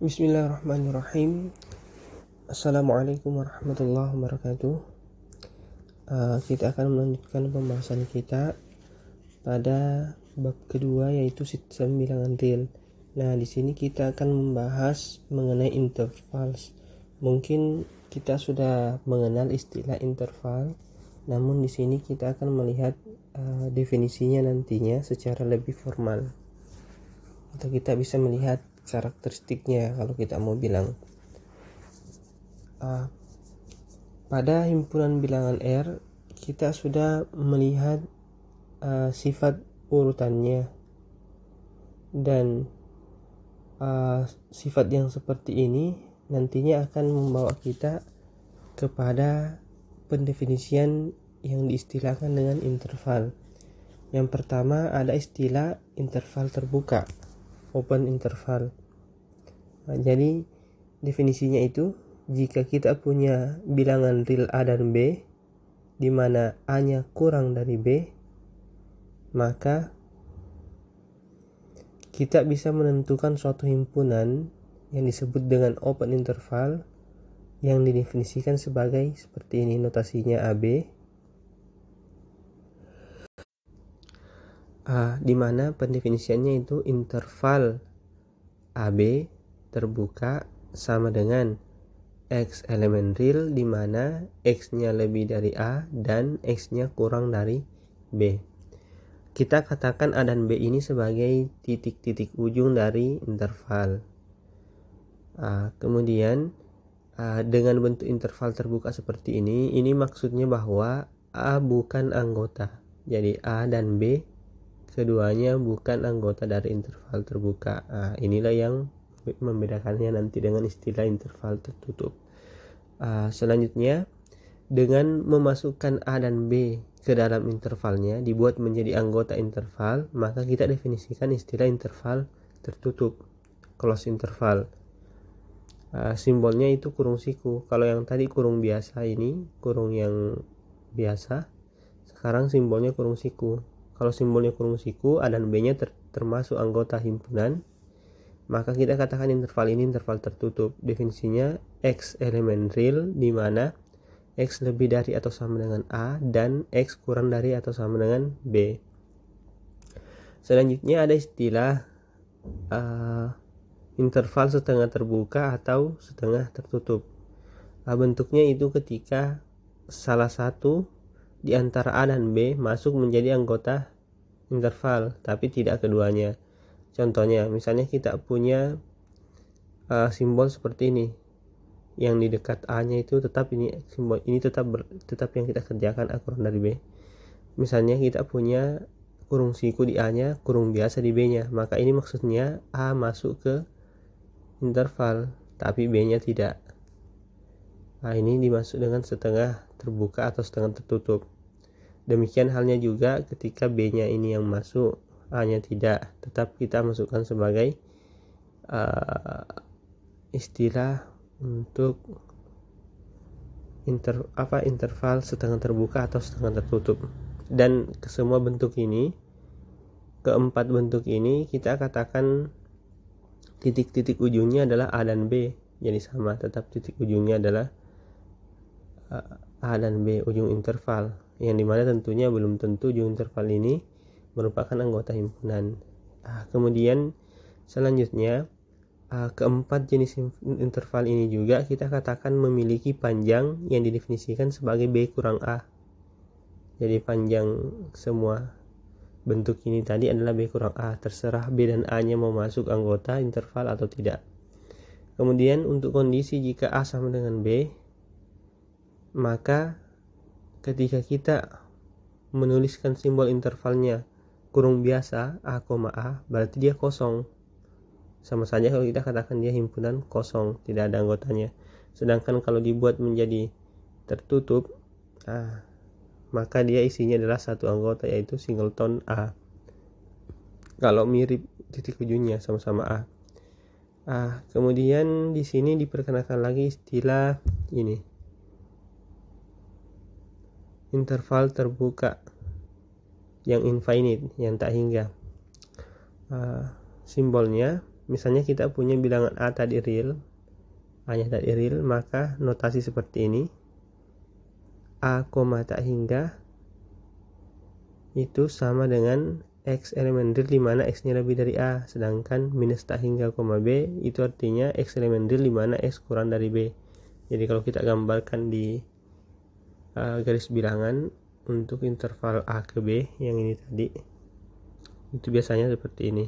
Bismillahirrahmanirrahim Assalamualaikum warahmatullahi wabarakatuh eh, Kita akan melanjutkan pembahasan kita Pada bab kedua yaitu sistem bilangan real Nah di sini kita akan membahas mengenai interval Mungkin kita sudah mengenal istilah interval Namun di sini kita akan melihat eh, definisinya nantinya secara lebih formal Atau kita bisa melihat karakteristiknya kalau kita mau bilang uh, pada himpunan bilangan R kita sudah melihat uh, sifat urutannya dan uh, sifat yang seperti ini nantinya akan membawa kita kepada pendefinisian yang diistilahkan dengan interval. Yang pertama ada istilah interval terbuka open interval nah, jadi definisinya itu jika kita punya bilangan real A dan B di mana A-nya kurang dari B maka kita bisa menentukan suatu himpunan yang disebut dengan open interval yang didefinisikan sebagai seperti ini notasinya AB uh, eh, dimana pendefinisiannya itu interval AB terbuka sama dengan X elemen real di mana X-nya lebih dari A dan X-nya kurang dari B. Kita katakan A dan B ini sebagai titik-titik ujung dari interval. Uh, kemudian uh, dengan bentuk interval terbuka seperti ini, ini maksudnya bahwa A bukan anggota. Jadi A dan B keduanya bukan anggota dari interval terbuka. Nah, inilah yang membedakannya nanti dengan istilah interval tertutup. Uh, selanjutnya, dengan memasukkan A dan B ke dalam intervalnya dibuat menjadi anggota interval, maka kita definisikan istilah interval tertutup, close interval. Uh, simbolnya itu kurung siku. Kalau yang tadi kurung biasa ini, kurung yang biasa. Sekarang simbolnya kurung siku. Kalau simbolnya kurung siku, A dan B-nya ter termasuk anggota himpunan, maka kita katakan interval ini interval tertutup. Definisinya X elemen real di mana X lebih dari atau sama dengan A dan X kurang dari atau sama dengan B. Selanjutnya ada istilah uh, interval setengah terbuka atau setengah tertutup. uh, bentuknya itu ketika salah satu di antara A dan B masuk menjadi anggota interval, tapi tidak keduanya. Contohnya, misalnya kita punya uh, simbol seperti ini, yang di dekat A-nya itu tetap ini simbol ini tetap ber, tetap yang kita kerjakan A kurung dari B. Misalnya kita punya kurung siku di A-nya, kurung biasa di B-nya, maka ini maksudnya A masuk ke interval, tapi B-nya tidak. Nah, ini dimasuk dengan setengah terbuka atau setengah tertutup. Demikian halnya juga ketika B-nya ini yang masuk, A-nya tidak, tetap kita masukkan sebagai uh, istilah untuk inter apa interval setengah terbuka atau setengah tertutup. Dan ke semua bentuk ini, keempat bentuk ini kita katakan titik-titik ujungnya adalah A dan B, jadi sama, tetap titik ujungnya adalah uh, A dan B ujung interval yang dimana tentunya belum tentu ujung interval ini merupakan anggota himpunan nah, kemudian selanjutnya keempat jenis interval ini juga kita katakan memiliki panjang yang didefinisikan sebagai B kurang A jadi panjang semua bentuk ini tadi adalah B kurang A terserah B dan A nya mau masuk anggota interval atau tidak kemudian untuk kondisi jika A sama dengan B maka ketika kita menuliskan simbol intervalnya kurung biasa A, A berarti dia kosong. Sama saja kalau kita katakan dia himpunan kosong, tidak ada anggotanya. Sedangkan kalau dibuat menjadi tertutup, A, maka dia isinya adalah satu anggota yaitu singleton A. Kalau mirip titik ujungnya sama-sama A. Ah, kemudian di sini diperkenalkan lagi istilah ini interval terbuka yang infinite yang tak hingga uh, simbolnya misalnya kita punya bilangan A tadi real A nya tadi real maka notasi seperti ini A, koma tak hingga itu sama dengan X elemen real dimana mana X nya lebih dari A sedangkan minus tak hingga koma B itu artinya X elemen real dimana X kurang dari B jadi kalau kita gambarkan di uh, garis bilangan untuk interval A ke B yang ini tadi itu biasanya seperti ini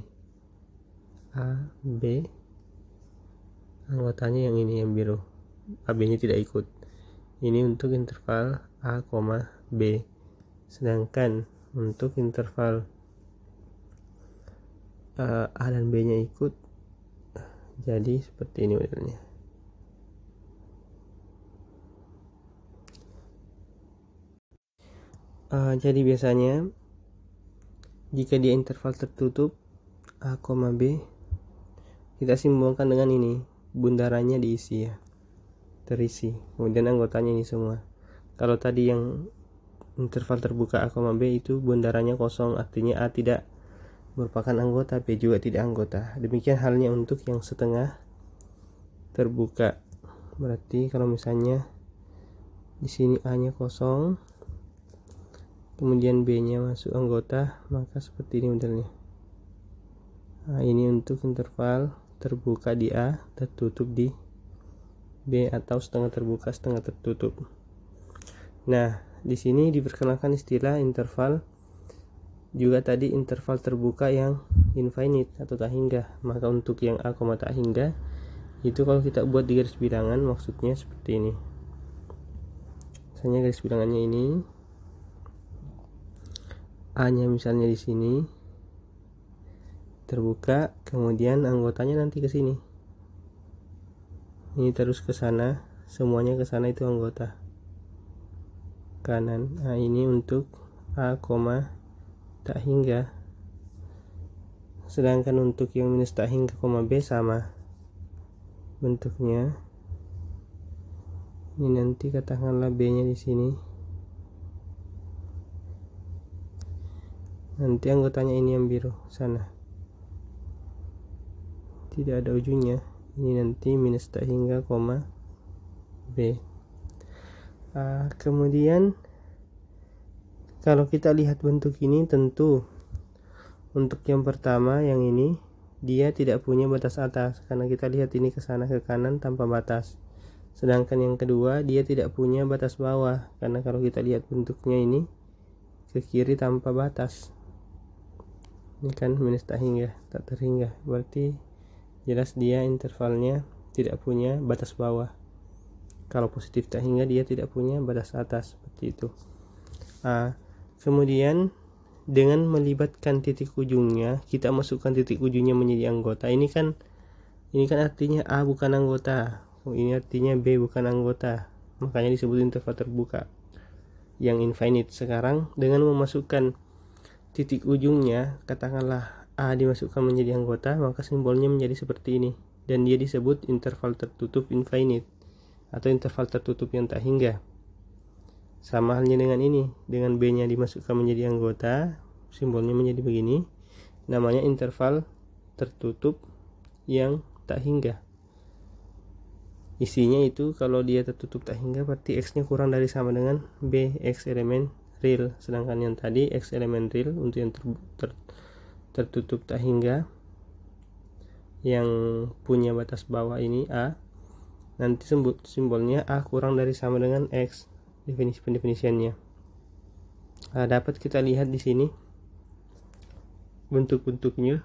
A, B anggotanya yang ini yang biru AB nya tidak ikut ini untuk interval A, B sedangkan untuk interval uh, A dan B nya ikut jadi seperti ini modelnya Uh, jadi biasanya jika di interval tertutup A, B kita simbolkan dengan ini bundarannya diisi ya terisi kemudian anggotanya ini semua kalau tadi yang interval terbuka A, B itu bundarannya kosong artinya A tidak merupakan anggota B juga tidak anggota demikian halnya untuk yang setengah terbuka berarti kalau misalnya di sini A nya kosong kemudian B nya masuk anggota maka seperti ini modelnya nah, ini untuk interval terbuka di A tertutup di B atau setengah terbuka setengah tertutup nah di sini diperkenalkan istilah interval juga tadi interval terbuka yang infinite atau tak hingga maka untuk yang a, tak hingga itu kalau kita buat di garis bilangan maksudnya seperti ini misalnya garis bilangannya ini A-nya misalnya di sini terbuka, kemudian anggotanya nanti ke sini. Ini terus ke sana, semuanya ke sana itu anggota. Kanan. Nah, ini untuk A, tak hingga. Sedangkan untuk yang minus tak hingga koma B sama bentuknya. Ini nanti katakanlah B-nya di sini. nanti anggotanya ini yang biru sana tidak ada ujungnya ini nanti minus tak hingga koma B uh, kemudian kalau kita lihat bentuk ini tentu untuk yang pertama yang ini dia tidak punya batas atas karena kita lihat ini ke sana ke kanan tanpa batas sedangkan yang kedua dia tidak punya batas bawah karena kalau kita lihat bentuknya ini ke kiri tanpa batas ini kan minus tak hingga tak terhingga berarti jelas dia intervalnya tidak punya batas bawah kalau positif tak hingga dia tidak punya batas atas seperti itu A ah, kemudian dengan melibatkan titik ujungnya kita masukkan titik ujungnya menjadi anggota ini kan ini kan artinya A bukan anggota oh, ini artinya B bukan anggota makanya disebut interval terbuka yang infinite sekarang dengan memasukkan titik ujungnya, katakanlah A dimasukkan menjadi anggota, maka simbolnya menjadi seperti ini, dan dia disebut interval tertutup infinite atau interval tertutup yang tak hingga. Sama halnya dengan ini, dengan B-nya dimasukkan menjadi anggota, simbolnya menjadi begini, namanya interval tertutup yang tak hingga. Isinya itu kalau dia tertutup tak hingga berarti X-nya kurang dari sama dengan B X elemen real sedangkan yang tadi X elemen real untuk yang ter, ter, tertutup tak hingga yang punya batas bawah ini A nanti simbolnya A kurang dari sama dengan X definisi pendefinisiannya nah, dapat kita lihat di sini bentuk-bentuknya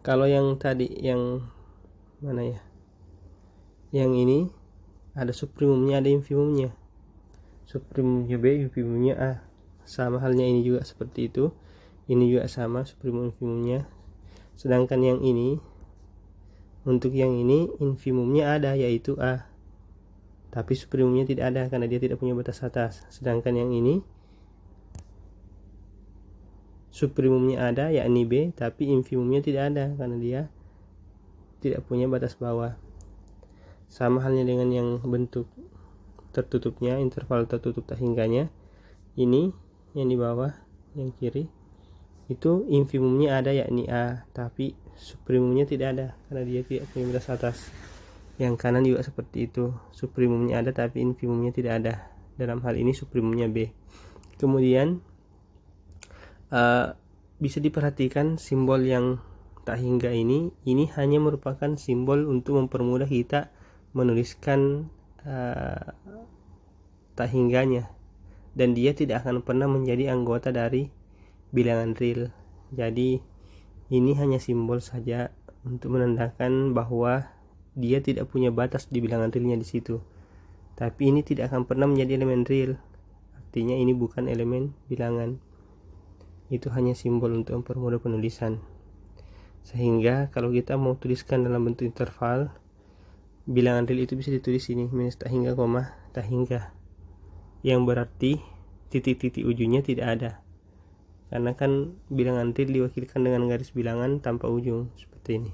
kalau yang tadi yang mana ya yang ini ada supremumnya ada infimumnya supremumnya B infimumnya A ah, sama halnya ini juga seperti itu ini juga sama supremum infimumnya sedangkan yang ini untuk yang ini infimumnya ada yaitu A tapi supremumnya tidak ada karena dia tidak punya batas atas sedangkan yang ini supremumnya ada yakni B tapi infimumnya tidak ada karena dia tidak punya batas bawah sama halnya dengan yang bentuk tertutupnya interval tertutup hingganya ini yang di bawah yang kiri itu infimumnya ada yakni A tapi supremumnya tidak ada karena dia tidak prioritas atas yang kanan juga seperti itu supremumnya ada tapi infimumnya tidak ada dalam hal ini supremumnya B kemudian uh, bisa diperhatikan simbol yang tak hingga ini ini hanya merupakan simbol untuk mempermudah kita menuliskan Eh, tak hingganya dan dia tidak akan pernah menjadi anggota dari bilangan real jadi ini hanya simbol saja untuk menandakan bahwa dia tidak punya batas di bilangan realnya di situ tapi ini tidak akan pernah menjadi elemen real artinya ini bukan elemen bilangan itu hanya simbol untuk mempermudah penulisan sehingga kalau kita mau tuliskan dalam bentuk interval bilangan real itu bisa ditulis ini minus tak hingga koma tak hingga yang berarti titik-titik ujungnya tidak ada karena kan bilangan real diwakilkan dengan garis bilangan tanpa ujung seperti ini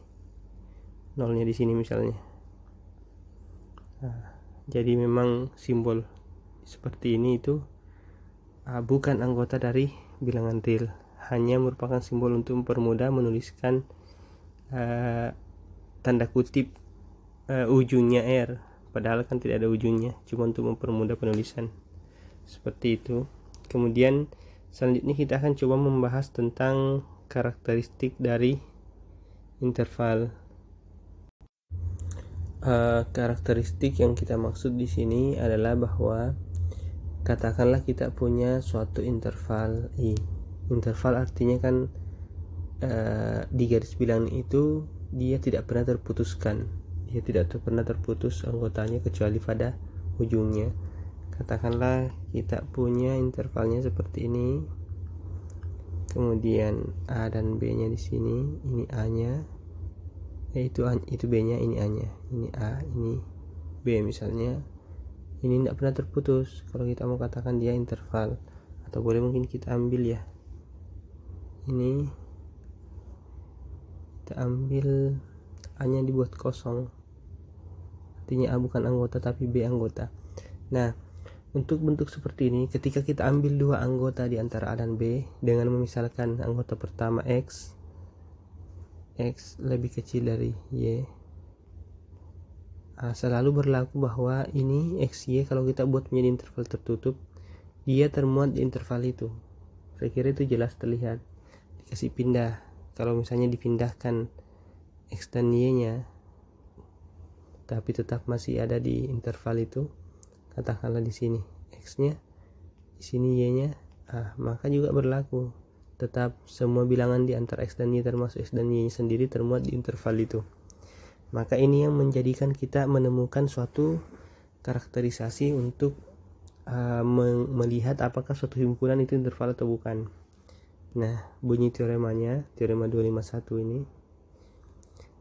nolnya di sini misalnya nah, jadi memang simbol seperti ini itu uh, bukan anggota dari bilangan real hanya merupakan simbol untuk mempermudah menuliskan uh, tanda kutip uh, ujungnya R padahal kan tidak ada ujungnya cuma untuk mempermudah penulisan seperti itu kemudian selanjutnya kita akan coba membahas tentang karakteristik dari interval uh, karakteristik yang kita maksud di sini adalah bahwa katakanlah kita punya suatu interval i interval artinya kan uh, di garis bilangan itu dia tidak pernah terputuskan ia tidak pernah terputus anggotanya kecuali pada ujungnya katakanlah kita punya intervalnya seperti ini kemudian A dan B nya di sini ini A nya Itu A, itu B nya ini A nya ini A ini B misalnya ini tidak pernah terputus kalau kita mau katakan dia interval atau boleh mungkin kita ambil ya ini kita ambil a nya dibuat kosong artinya A bukan anggota tapi B anggota. Nah, untuk bentuk seperti ini, ketika kita ambil dua anggota di antara A dan B dengan memisalkan anggota pertama X, X lebih kecil dari Y, ah, selalu berlaku bahwa ini x y kalau kita buat menjadi interval tertutup, dia termuat di interval itu. Saya kira itu jelas terlihat. Dikasih pindah. Kalau misalnya dipindahkan X dan Y-nya, tapi tetap masih ada di interval itu katakanlah di sini x nya di sini y nya ah, maka juga berlaku tetap semua bilangan di antara x dan y termasuk x dan y sendiri termuat di interval itu maka ini yang menjadikan kita menemukan suatu karakterisasi untuk uh, melihat apakah suatu himpunan itu interval atau bukan nah bunyi teoremanya teorema 251 ini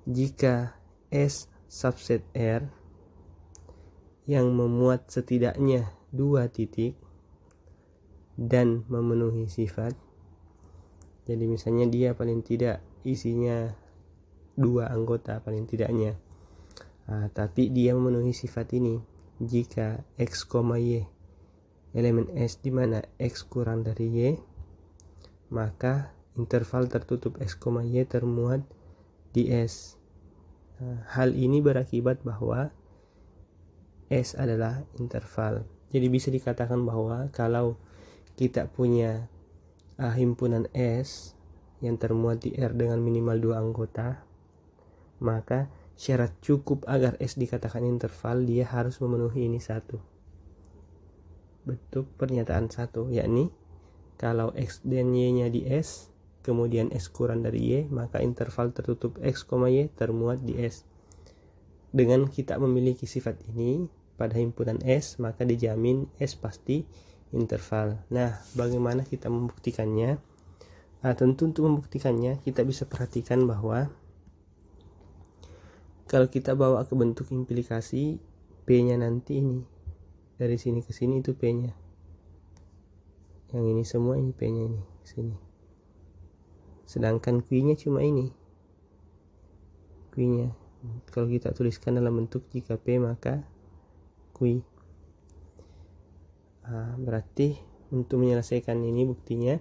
jika S subset R yang memuat setidaknya dua titik dan memenuhi sifat jadi misalnya dia paling tidak isinya dua anggota paling tidaknya nah, tapi dia memenuhi sifat ini jika x, y elemen s di mana x kurang dari y maka interval tertutup x, y termuat di s Eh, hal ini berakibat bahwa S adalah interval. Jadi bisa dikatakan bahwa kalau kita punya uh, himpunan S yang termuat di R dengan minimal dua anggota, maka syarat cukup agar S dikatakan interval dia harus memenuhi ini satu. Bentuk pernyataan satu, yakni kalau X dan Y-nya di S, kemudian s kurang dari Y, maka interval tertutup X, Y termuat di S. Dengan kita memiliki sifat ini pada himpunan S, maka dijamin S pasti interval. Nah, bagaimana kita membuktikannya? Nah, tentu untuk membuktikannya kita bisa perhatikan bahwa kalau kita bawa ke bentuk implikasi P-nya nanti ini dari sini ke sini itu P-nya. Yang ini semua ini P-nya ini sini sedangkan q-nya cuma ini q-nya kalau kita tuliskan dalam bentuk jika p maka q nah, berarti untuk menyelesaikan ini buktinya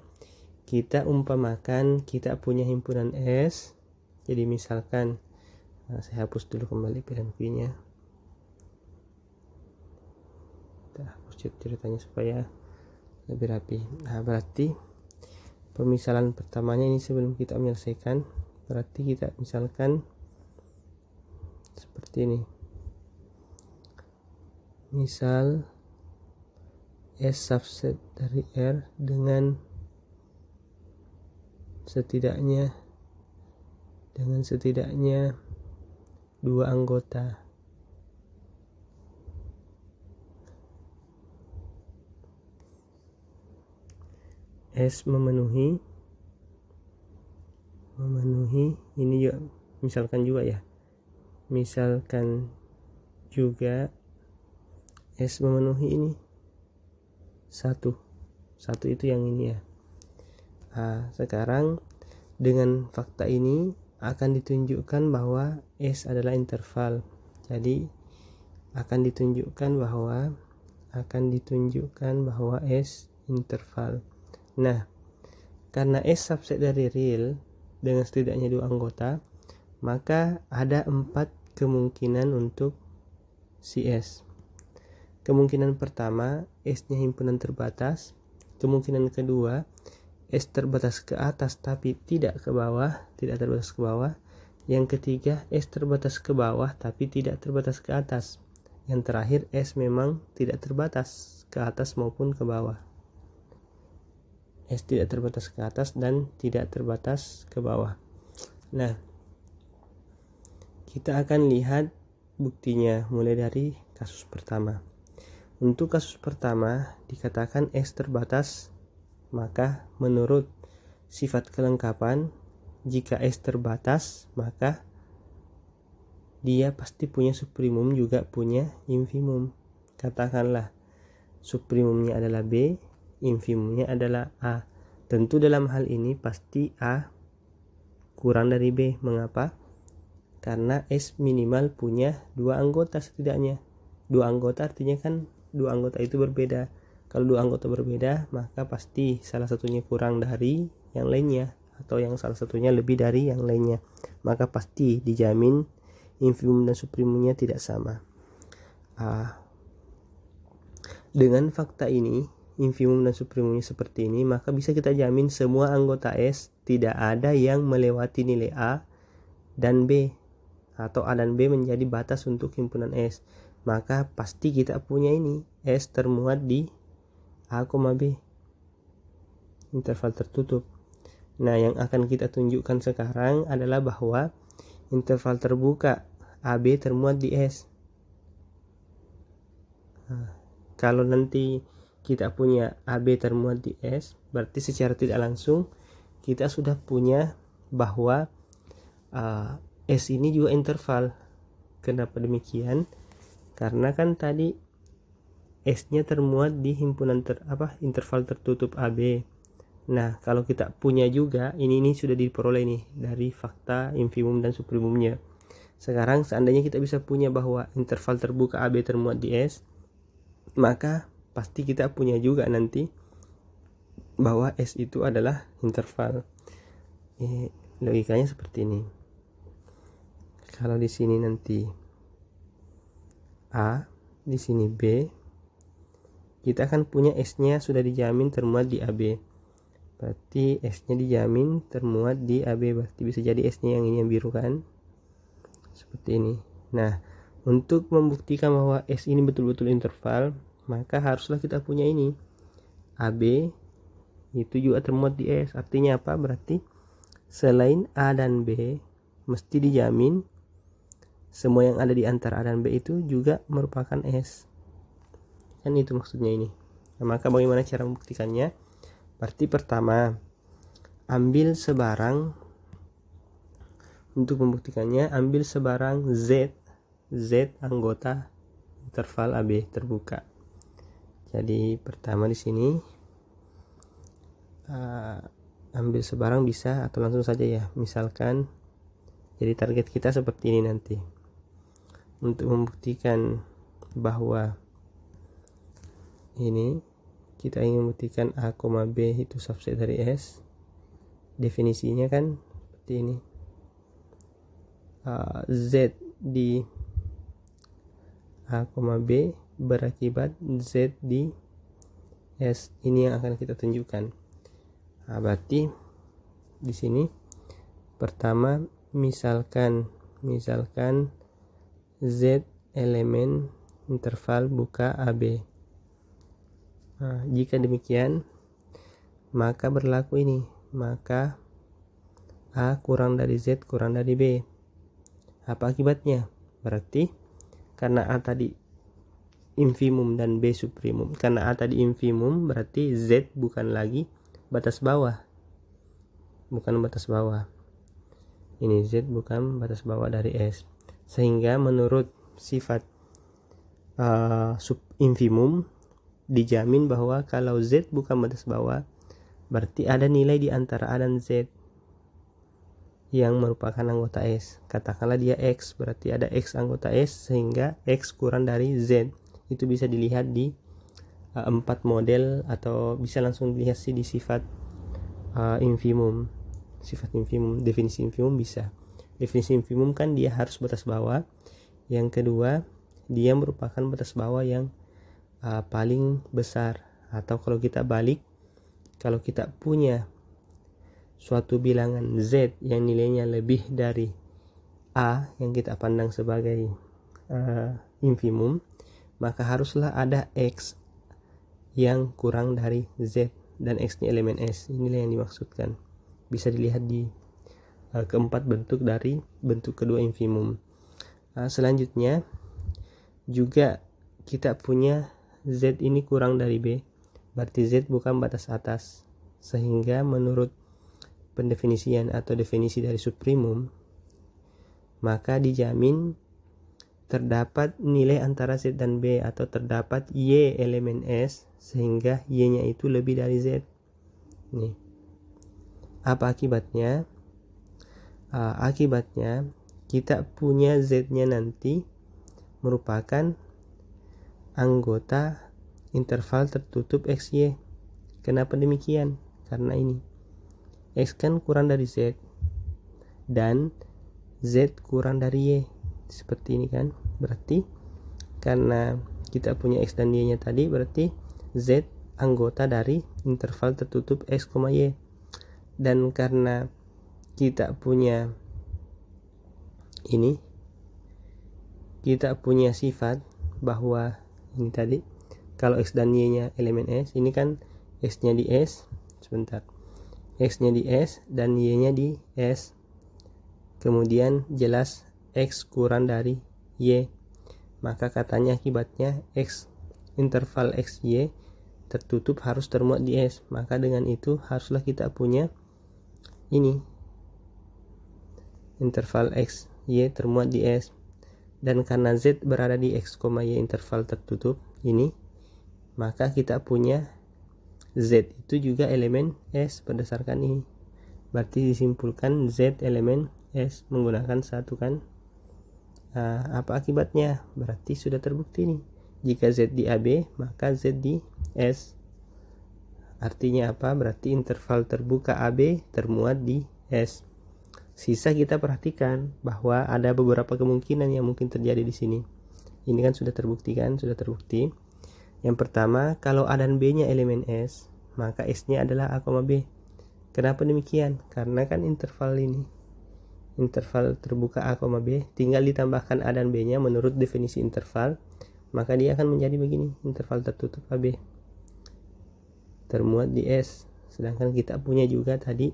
kita umpamakan kita punya himpunan S jadi misalkan nah, saya hapus dulu kembali pilihan Q nya kita hapus ceritanya supaya lebih rapi nah berarti pemisalan pertamanya ini sebelum kita menyelesaikan berarti kita misalkan seperti ini misal S subset dari R dengan setidaknya dengan setidaknya dua anggota S memenuhi memenuhi ini juga misalkan juga ya misalkan juga S memenuhi ini satu satu itu yang ini ya nah, sekarang dengan fakta ini akan ditunjukkan bahwa S adalah interval jadi akan ditunjukkan bahwa akan ditunjukkan bahwa S interval Nah, karena S subset dari real dengan setidaknya dua anggota, maka ada empat kemungkinan untuk si S. Kemungkinan pertama, S-nya himpunan terbatas. Kemungkinan kedua, S terbatas ke atas tapi tidak ke bawah, tidak terbatas ke bawah. Yang ketiga, S terbatas ke bawah tapi tidak terbatas ke atas. Yang terakhir, S memang tidak terbatas ke atas maupun ke bawah. S tidak terbatas ke atas dan tidak terbatas ke bawah nah kita akan lihat buktinya mulai dari kasus pertama untuk kasus pertama dikatakan S terbatas maka menurut sifat kelengkapan jika S terbatas maka dia pasti punya supremum juga punya infimum. Katakanlah supremumnya adalah B, infimumnya adalah A. Tentu dalam hal ini pasti A kurang dari B. Mengapa? Karena S minimal punya dua anggota setidaknya. Dua anggota artinya kan dua anggota itu berbeda. Kalau dua anggota berbeda, maka pasti salah satunya kurang dari yang lainnya atau yang salah satunya lebih dari yang lainnya. Maka pasti dijamin infimum dan suprimumnya tidak sama. A. Dengan fakta ini, infimum dan supremumnya seperti ini, maka bisa kita jamin semua anggota S tidak ada yang melewati nilai A dan B atau A dan B menjadi batas untuk himpunan S. Maka pasti kita punya ini, S termuat di A, B. Interval tertutup. Nah, yang akan kita tunjukkan sekarang adalah bahwa interval terbuka AB termuat di S. Nah, kalau nanti kita punya AB termuat di S, berarti secara tidak langsung kita sudah punya bahwa uh, S ini juga interval. Kenapa demikian? Karena kan tadi S-nya termuat di himpunan ter, apa interval tertutup AB. Nah, kalau kita punya juga, ini ini sudah diperoleh nih dari fakta infimum dan supremumnya Sekarang seandainya kita bisa punya bahwa interval terbuka AB termuat di S, maka pasti kita punya juga nanti bahwa S itu adalah interval. Eh, logikanya seperti ini. Kalau di sini nanti A, di sini B, kita akan punya S-nya sudah dijamin termuat di AB. Berarti S-nya dijamin termuat di AB, berarti bisa jadi S-nya yang ini yang biru kan? Seperti ini. Nah, untuk membuktikan bahwa S ini betul-betul interval, maka haruslah kita punya ini AB itu juga termuat di S artinya apa berarti selain A dan B mesti dijamin semua yang ada di antara A dan B itu juga merupakan S kan itu maksudnya ini nah, maka bagaimana cara membuktikannya berarti pertama ambil sebarang untuk membuktikannya ambil sebarang Z Z anggota interval AB terbuka jadi pertama di sini uh, ambil sebarang bisa atau langsung saja ya misalkan jadi target kita seperti ini nanti untuk membuktikan bahwa ini kita ingin membuktikan A, koma B itu subset dari S definisinya kan seperti ini uh, Z di A, koma B berakibat Z di S ini yang akan kita tunjukkan nah, berarti di sini pertama misalkan misalkan Z elemen interval buka AB nah, jika demikian maka berlaku ini maka A kurang dari Z kurang dari B apa akibatnya berarti karena A tadi infimum dan B supremum karena A tadi infimum berarti Z bukan lagi batas bawah bukan batas bawah ini Z bukan batas bawah dari S sehingga menurut sifat uh, sub infimum dijamin bahwa kalau Z bukan batas bawah berarti ada nilai di antara A dan Z yang merupakan anggota S katakanlah dia X berarti ada X anggota S sehingga X kurang dari Z itu bisa dilihat di eh, empat model atau bisa langsung dilihat sih di sifat uh, infimum sifat infimum definisi infimum bisa definisi infimum kan dia harus batas bawah yang kedua dia merupakan batas bawah yang uh, paling besar atau kalau kita balik kalau kita punya suatu bilangan z yang nilainya lebih dari a yang kita pandang sebagai uh, infimum maka haruslah ada X yang kurang dari Z dan x ini elemen S. Inilah yang dimaksudkan. Bisa dilihat di uh, keempat bentuk dari bentuk kedua infimum. Uh, selanjutnya, juga kita punya Z ini kurang dari B, berarti Z bukan batas atas. Sehingga menurut pendefinisian atau definisi dari supremum, maka dijamin terdapat nilai antara Z dan B atau terdapat Y elemen S sehingga Y-nya itu lebih dari Z. Nih. Apa akibatnya? Uh, akibatnya kita punya Z-nya nanti merupakan anggota interval tertutup XY. Kenapa demikian? Karena ini. X kan kurang dari Z dan Z kurang dari Y. Seperti ini kan berarti karena kita punya x dan y nya tadi berarti z anggota dari interval tertutup x, y dan karena kita punya ini kita punya sifat bahwa ini tadi kalau x dan y nya elemen s ini kan s nya di s sebentar x nya di s dan y nya di s kemudian jelas x kurang dari y maka katanya akibatnya x interval x y tertutup harus termuat di s maka dengan itu haruslah kita punya ini interval x y termuat di s dan karena z berada di x, y interval tertutup ini maka kita punya Z itu juga elemen S berdasarkan ini. Berarti disimpulkan Z elemen S menggunakan satu kan Nah, apa akibatnya? Berarti sudah terbukti nih. Jika Z di AB, maka Z di S. Artinya apa? Berarti interval terbuka AB termuat di S. Sisa kita perhatikan bahwa ada beberapa kemungkinan yang mungkin terjadi di sini. Ini kan sudah terbukti kan? Sudah terbukti. Yang pertama, kalau A dan B-nya elemen S, maka S-nya adalah A, B. Kenapa demikian? Karena kan interval ini interval terbuka A, B tinggal ditambahkan A dan B nya menurut definisi interval maka dia akan menjadi begini interval tertutup AB termuat di S sedangkan kita punya juga tadi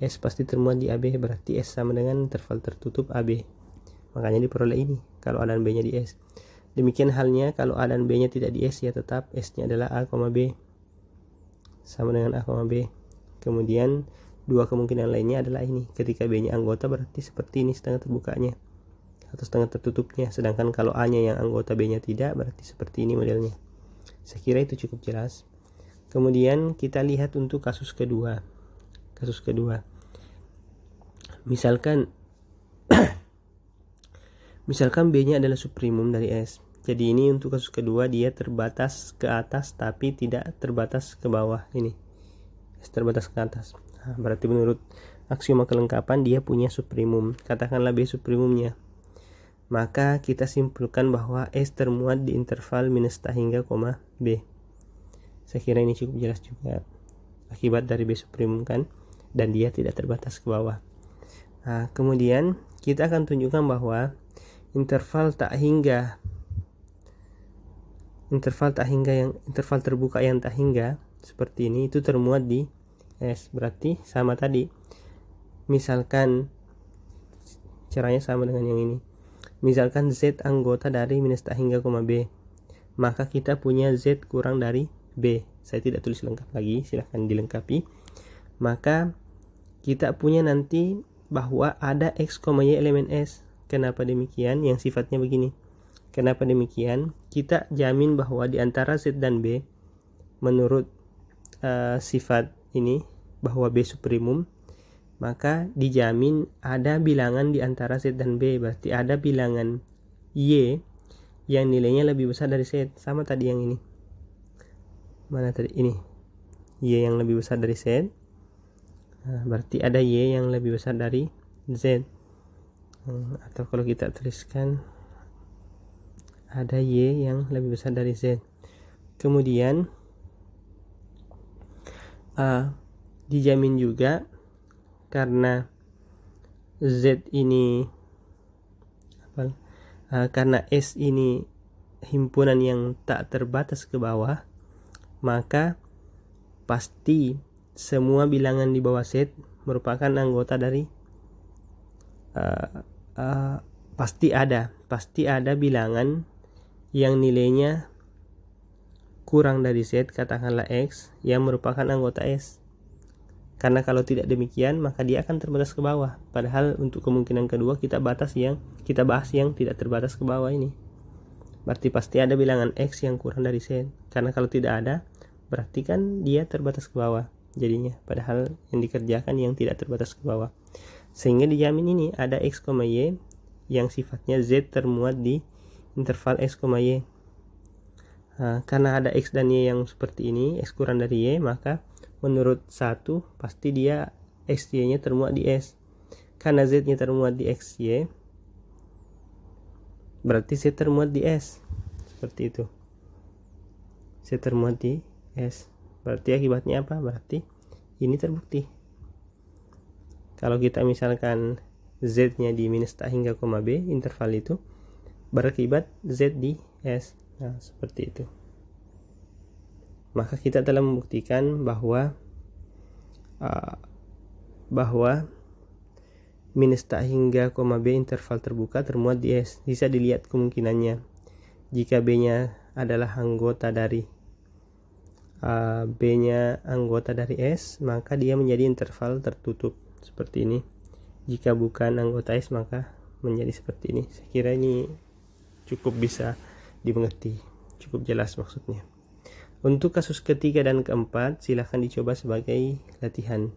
S pasti termuat di AB berarti S sama dengan interval tertutup AB makanya diperoleh ini kalau A dan B nya di S demikian halnya kalau A dan B nya tidak di S ya tetap S nya adalah A, B sama dengan A, B kemudian Dua kemungkinan lainnya adalah ini, ketika B-nya anggota berarti seperti ini setengah terbukanya atau setengah tertutupnya, sedangkan kalau A-nya yang anggota B-nya tidak, berarti seperti ini modelnya. Saya kira itu cukup jelas. Kemudian kita lihat untuk kasus kedua. Kasus kedua. Misalkan Misalkan B-nya adalah supremum dari S. Jadi ini untuk kasus kedua dia terbatas ke atas tapi tidak terbatas ke bawah ini terbatas ke atas nah, berarti menurut aksioma kelengkapan dia punya supremum. katakanlah B supremumnya. maka kita simpulkan bahwa S termuat di interval minus tak hingga koma B saya kira ini cukup jelas juga akibat dari B supremum kan dan dia tidak terbatas ke bawah nah, kemudian kita akan tunjukkan bahwa interval tak hingga interval tak hingga yang interval terbuka yang tak hingga seperti ini itu termuat di S berarti sama tadi misalkan caranya sama dengan yang ini misalkan Z anggota dari minus tak hingga koma B maka kita punya Z kurang dari B saya tidak tulis lengkap lagi silahkan dilengkapi maka kita punya nanti bahwa ada X, koma Y elemen S kenapa demikian yang sifatnya begini kenapa demikian kita jamin bahwa di antara Z dan B menurut uh, sifat ini bahwa B supremum maka dijamin ada bilangan di antara Z dan B berarti ada bilangan Y yang nilainya lebih besar dari Z sama tadi yang ini mana tadi ini Y yang lebih besar dari Z eh, berarti ada Y yang lebih besar dari Z hmm, atau kalau kita tuliskan ada Y yang lebih besar dari Z kemudian uh, dijamin juga karena Z ini apa uh, karena S ini himpunan yang tak terbatas ke bawah maka pasti semua bilangan di bawah Z merupakan anggota dari uh, uh, pasti ada pasti ada bilangan yang nilainya kurang dari Z, katakanlah X, yang merupakan anggota S. Karena kalau tidak demikian, maka dia akan terbatas ke bawah. Padahal untuk kemungkinan kedua kita batas yang kita bahas yang tidak terbatas ke bawah ini. Berarti pasti ada bilangan X yang kurang dari Z. Karena kalau tidak ada, berarti kan dia terbatas ke bawah jadinya. Padahal yang dikerjakan yang tidak terbatas ke bawah. Sehingga dijamin ini ada X, Y yang sifatnya Z termuat di interval X, Y Eh, karena ada X dan Y yang seperti ini X kurang dari Y maka menurut satu pasti dia X Y nya termuat di S karena Z nya termuat di X Y berarti Z termuat di S seperti itu Z termuat di S berarti akibatnya apa? berarti ini terbukti kalau kita misalkan Z nya di minus tak hingga koma B interval itu berakibat Z di S Nah, seperti itu. Maka kita telah membuktikan bahwa uh, bahwa minus tak hingga koma B interval terbuka termuat di S. Bisa dilihat kemungkinannya jika B-nya adalah anggota dari uh, B-nya anggota dari S, maka dia menjadi interval tertutup seperti ini. Jika bukan anggota S, maka menjadi seperti ini. Saya kira ini cukup bisa dimengerti. Cukup jelas maksudnya. Untuk kasus ketiga dan keempat, silahkan dicoba sebagai latihan.